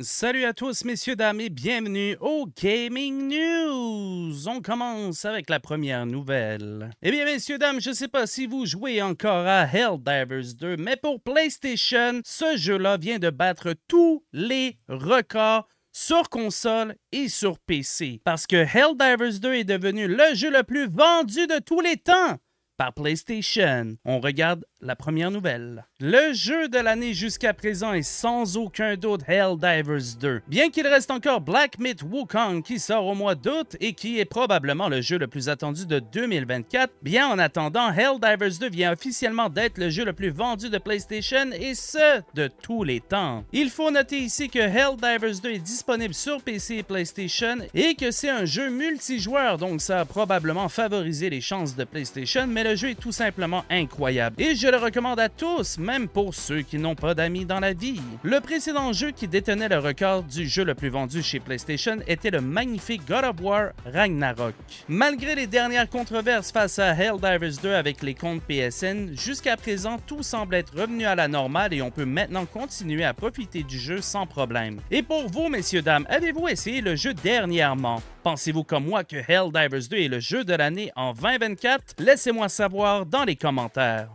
Salut à tous, messieurs, dames, et bienvenue au Gaming News! On commence avec la première nouvelle. Eh bien, messieurs, dames, je ne sais pas si vous jouez encore à Helldivers 2, mais pour PlayStation, ce jeu-là vient de battre tous les records sur console et sur PC. Parce que Helldivers 2 est devenu le jeu le plus vendu de tous les temps par PlayStation. On regarde la première nouvelle. Le jeu de l'année jusqu'à présent est sans aucun doute Helldivers 2, bien qu'il reste encore Black Myth Wukong qui sort au mois d'août et qui est probablement le jeu le plus attendu de 2024. Bien en attendant, Helldivers 2 vient officiellement d'être le jeu le plus vendu de PlayStation et ce, de tous les temps. Il faut noter ici que Helldivers 2 est disponible sur PC et PlayStation et que c'est un jeu multijoueur, donc ça a probablement favorisé les chances de PlayStation, mais le jeu est tout simplement incroyable. Et je le recommande à tous, même pour ceux qui n'ont pas d'amis dans la vie. Le précédent jeu qui détenait le record du jeu le plus vendu chez PlayStation était le magnifique God of War Ragnarok. Malgré les dernières controverses face à Helldivers 2 avec les comptes PSN, jusqu'à présent tout semble être revenu à la normale et on peut maintenant continuer à profiter du jeu sans problème. Et pour vous, messieurs, dames, avez-vous essayé le jeu dernièrement? Pensez-vous comme moi que Helldivers 2 est le jeu de l'année en 2024? Laissez-moi savoir dans les commentaires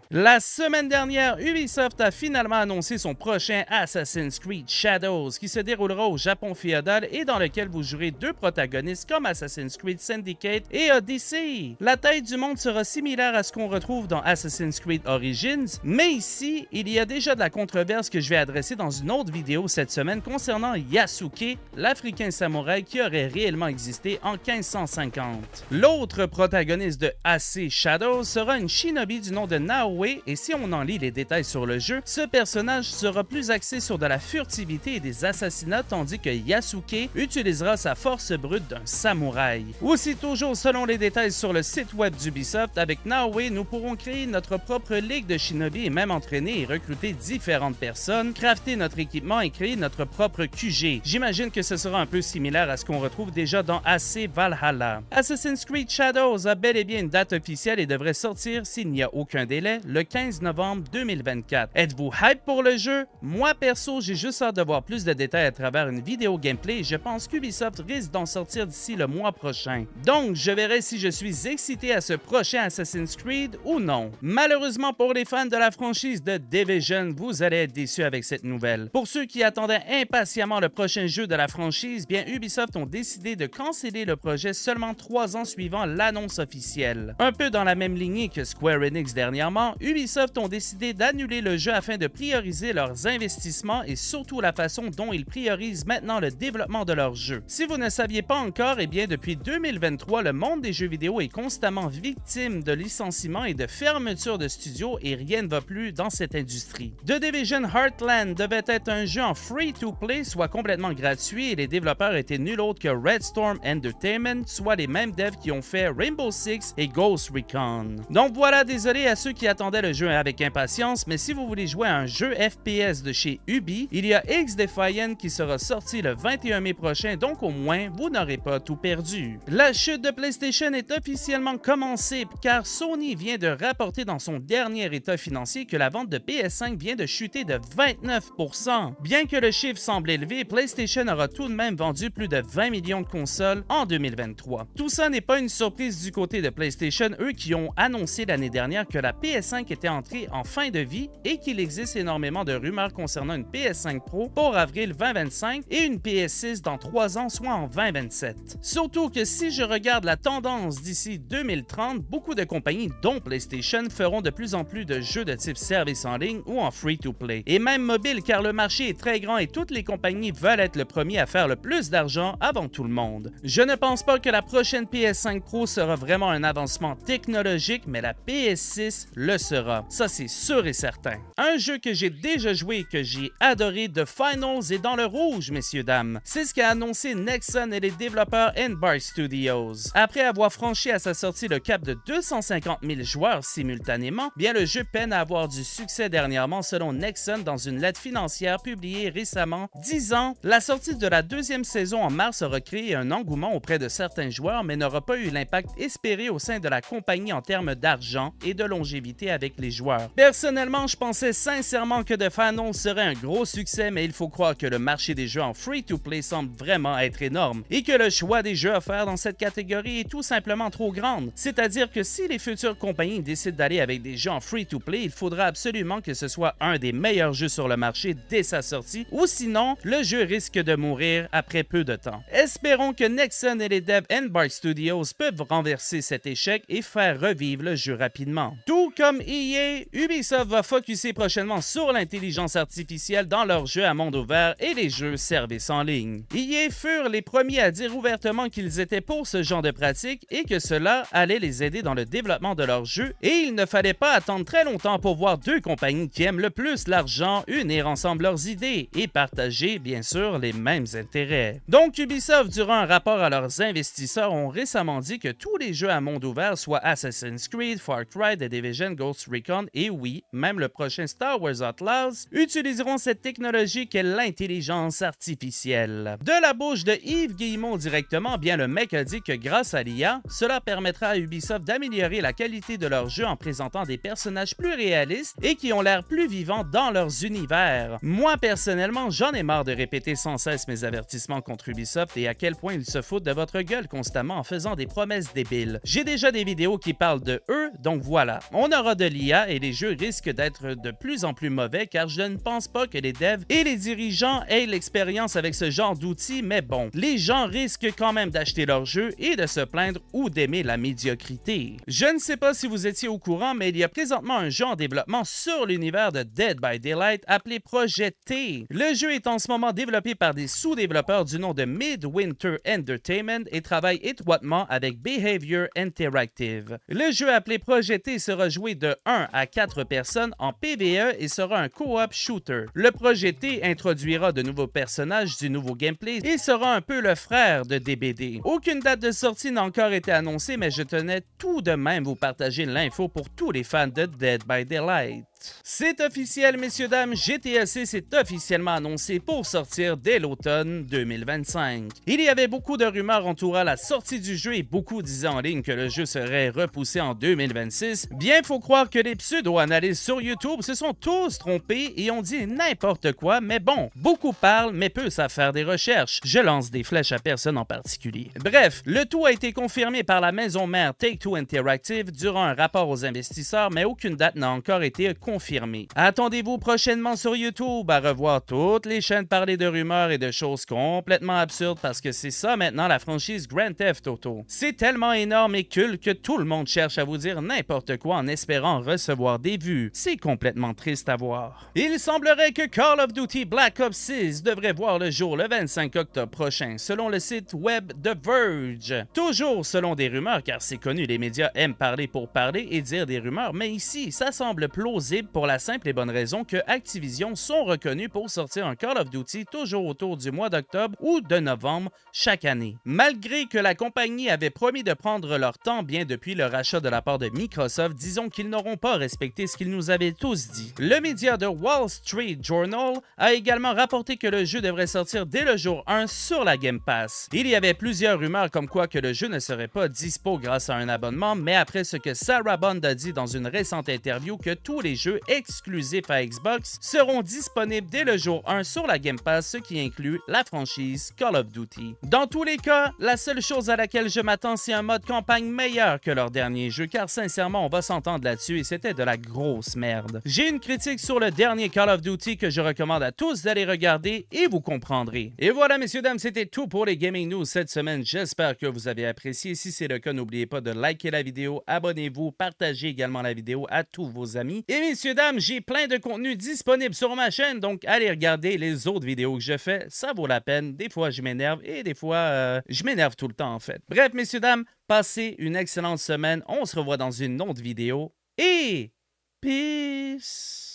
semaine dernière, Ubisoft a finalement annoncé son prochain Assassin's Creed Shadows qui se déroulera au Japon féodal et dans lequel vous jouerez deux protagonistes comme Assassin's Creed Syndicate et Odyssey. La taille du monde sera similaire à ce qu'on retrouve dans Assassin's Creed Origins, mais ici, il y a déjà de la controverse que je vais adresser dans une autre vidéo cette semaine concernant Yasuke, l'Africain samouraï qui aurait réellement existé en 1550. L'autre protagoniste de AC Shadows sera une shinobi du nom de Naoe et si on en lit les détails sur le jeu, ce personnage sera plus axé sur de la furtivité et des assassinats tandis que Yasuke utilisera sa force brute d'un samouraï. Aussi toujours selon les détails sur le site web d'Ubisoft, avec Naoe, nous pourrons créer notre propre ligue de shinobi et même entraîner et recruter différentes personnes, crafter notre équipement et créer notre propre QG. J'imagine que ce sera un peu similaire à ce qu'on retrouve déjà dans AC Valhalla. Assassin's Creed Shadows a bel et bien une date officielle et devrait sortir s'il n'y a aucun délai le 15 15 novembre 2024. Êtes-vous hype pour le jeu? Moi, perso, j'ai juste hâte de voir plus de détails à travers une vidéo gameplay et je pense qu'Ubisoft risque d'en sortir d'ici le mois prochain. Donc, je verrai si je suis excité à ce prochain Assassin's Creed ou non. Malheureusement pour les fans de la franchise de Division, vous allez être déçus avec cette nouvelle. Pour ceux qui attendaient impatiemment le prochain jeu de la franchise, bien Ubisoft ont décidé de canceller le projet seulement trois ans suivant l'annonce officielle. Un peu dans la même lignée que Square Enix dernièrement, Ubisoft ont décidé d'annuler le jeu afin de prioriser leurs investissements et surtout la façon dont ils priorisent maintenant le développement de leurs jeux. Si vous ne saviez pas encore, eh bien depuis 2023, le monde des jeux vidéo est constamment victime de licenciements et de fermetures de studios et rien ne va plus dans cette industrie. The Division Heartland devait être un jeu en free-to-play, soit complètement gratuit, et les développeurs étaient nul autre que Red Storm Entertainment, soit les mêmes devs qui ont fait Rainbow Six et Ghost Recon. Donc voilà, désolé à ceux qui attendaient le jeu avec impatience, mais si vous voulez jouer à un jeu FPS de chez Ubi, il y a X-Defiant qui sera sorti le 21 mai prochain, donc au moins, vous n'aurez pas tout perdu. La chute de PlayStation est officiellement commencée car Sony vient de rapporter dans son dernier état financier que la vente de PS5 vient de chuter de 29%. Bien que le chiffre semble élevé, PlayStation aura tout de même vendu plus de 20 millions de consoles en 2023. Tout ça n'est pas une surprise du côté de PlayStation, eux qui ont annoncé l'année dernière que la PS5 était entrée en fin de vie et qu'il existe énormément de rumeurs concernant une PS5 Pro pour avril 2025 et une PS6 dans 3 ans, soit en 2027. Surtout que si je regarde la tendance d'ici 2030, beaucoup de compagnies, dont PlayStation, feront de plus en plus de jeux de type service en ligne ou en free-to-play. Et même mobile, car le marché est très grand et toutes les compagnies veulent être le premier à faire le plus d'argent avant tout le monde. Je ne pense pas que la prochaine PS5 Pro sera vraiment un avancement technologique, mais la PS6 le sera ça c'est sûr et certain. Un jeu que j'ai déjà joué et que j'ai adoré The Finals est dans le rouge, messieurs dames. C'est ce qu'a annoncé Nexon et les développeurs N-Bar Studios. Après avoir franchi à sa sortie le cap de 250 000 joueurs simultanément, bien le jeu peine à avoir du succès dernièrement selon Nexon dans une lettre financière publiée récemment, disant La sortie de la deuxième saison en mars aura créé un engouement auprès de certains joueurs mais n'aura pas eu l'impact espéré au sein de la compagnie en termes d'argent et de longévité avec les joueurs. Personnellement, je pensais sincèrement que The Fanon serait un gros succès, mais il faut croire que le marché des jeux en free-to-play semble vraiment être énorme et que le choix des jeux à faire dans cette catégorie est tout simplement trop grande. C'est-à-dire que si les futures compagnies décident d'aller avec des jeux en free-to-play, il faudra absolument que ce soit un des meilleurs jeux sur le marché dès sa sortie, ou sinon, le jeu risque de mourir après peu de temps. Espérons que Nexon et les devs Embark Studios peuvent renverser cet échec et faire revivre le jeu rapidement. Tout comme EA Ubisoft va focuser prochainement sur l'intelligence artificielle dans leurs jeux à monde ouvert et les jeux services en ligne. EA furent les premiers à dire ouvertement qu'ils étaient pour ce genre de pratique et que cela allait les aider dans le développement de leurs jeux et il ne fallait pas attendre très longtemps pour voir deux compagnies qui aiment le plus l'argent unir ensemble leurs idées et partager bien sûr les mêmes intérêts. Donc Ubisoft, durant un rapport à leurs investisseurs, ont récemment dit que tous les jeux à monde ouvert, soit Assassin's Creed, Far Cry, The Division, Ghost Recon, et oui, même le prochain Star Wars Outlaws, utiliseront cette technologie qu'est l'intelligence artificielle. De la bouche de Yves Guillemot directement, eh bien le mec a dit que grâce à l'IA, cela permettra à Ubisoft d'améliorer la qualité de leur jeu en présentant des personnages plus réalistes et qui ont l'air plus vivants dans leurs univers. Moi, personnellement, j'en ai marre de répéter sans cesse mes avertissements contre Ubisoft et à quel point ils se foutent de votre gueule constamment en faisant des promesses débiles. J'ai déjà des vidéos qui parlent de eux, donc voilà. On aura de l'IA et les jeux risquent d'être de plus en plus mauvais car je ne pense pas que les devs et les dirigeants aient l'expérience avec ce genre d'outils, mais bon, les gens risquent quand même d'acheter leurs jeux et de se plaindre ou d'aimer la médiocrité. Je ne sais pas si vous étiez au courant, mais il y a présentement un jeu en développement sur l'univers de Dead by Daylight appelé Projet T. Le jeu est en ce moment développé par des sous-développeurs du nom de Midwinter Entertainment et travaille étroitement avec Behavior Interactive. Le jeu appelé Projet T sera joué de 1 à 4 personnes en PvE et sera un co-op shooter. Le projet T introduira de nouveaux personnages, du nouveau gameplay et sera un peu le frère de DBD. Aucune date de sortie n'a encore été annoncée, mais je tenais tout de même vous partager l'info pour tous les fans de Dead by Daylight. C'est officiel, messieurs, dames, 6 s'est officiellement annoncé pour sortir dès l'automne 2025. Il y avait beaucoup de rumeurs entourant la sortie du jeu et beaucoup disaient en ligne que le jeu serait repoussé en 2026. Bien, faut croire que les pseudo-analystes sur YouTube se sont tous trompés et ont dit n'importe quoi, mais bon, beaucoup parlent, mais peu savent faire des recherches. Je lance des flèches à personne en particulier. Bref, le tout a été confirmé par la maison mère Take-Two Interactive durant un rapport aux investisseurs, mais aucune date n'a encore été confirmé. Attendez-vous prochainement sur YouTube à revoir toutes les chaînes parler de rumeurs et de choses complètement absurdes parce que c'est ça maintenant la franchise Grand Theft Auto. C'est tellement énorme et culte que tout le monde cherche à vous dire n'importe quoi en espérant recevoir des vues. C'est complètement triste à voir. Il semblerait que Call of Duty Black Ops 6 devrait voir le jour le 25 octobre prochain selon le site web The Verge. Toujours selon des rumeurs car c'est connu, les médias aiment parler pour parler et dire des rumeurs, mais ici, ça semble plausible pour la simple et bonne raison que Activision sont reconnus pour sortir un Call of Duty toujours autour du mois d'octobre ou de novembre chaque année. Malgré que la compagnie avait promis de prendre leur temps bien depuis le rachat de la part de Microsoft, disons qu'ils n'auront pas respecté ce qu'ils nous avaient tous dit. Le média de Wall Street Journal a également rapporté que le jeu devrait sortir dès le jour 1 sur la Game Pass. Il y avait plusieurs rumeurs comme quoi que le jeu ne serait pas dispo grâce à un abonnement, mais après ce que Sarah Bond a dit dans une récente interview que tous les jeux exclusifs à Xbox seront disponibles dès le jour 1 sur la Game Pass, ce qui inclut la franchise Call of Duty. Dans tous les cas, la seule chose à laquelle je m'attends, c'est un mode campagne meilleur que leur dernier jeu, car sincèrement, on va s'entendre là-dessus et c'était de la grosse merde. J'ai une critique sur le dernier Call of Duty que je recommande à tous d'aller regarder et vous comprendrez. Et voilà, messieurs, dames, c'était tout pour les Gaming News cette semaine. J'espère que vous avez apprécié. Si c'est le cas, n'oubliez pas de liker la vidéo, abonnez-vous, partagez également la vidéo à tous vos amis. Et messieurs, dames, j'ai plein de contenu disponible sur ma chaîne, donc allez regarder les autres vidéos que je fais, ça vaut la peine. Des fois, je m'énerve et des fois, euh, je m'énerve tout le temps, en fait. Bref, messieurs, dames, passez une excellente semaine. On se revoit dans une autre vidéo et peace!